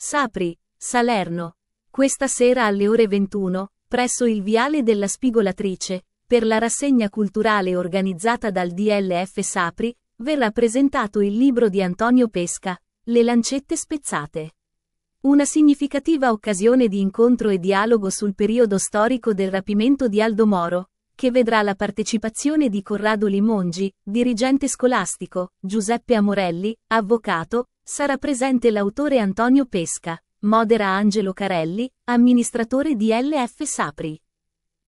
Sapri, Salerno. Questa sera alle ore 21, presso il Viale della Spigolatrice, per la rassegna culturale organizzata dal DLF Sapri, verrà presentato il libro di Antonio Pesca, Le lancette spezzate. Una significativa occasione di incontro e dialogo sul periodo storico del rapimento di Aldo Moro, che vedrà la partecipazione di Corrado Limongi, dirigente scolastico, Giuseppe Amorelli, avvocato, sarà presente l'autore Antonio Pesca, modera Angelo Carelli, amministratore di LF Sapri.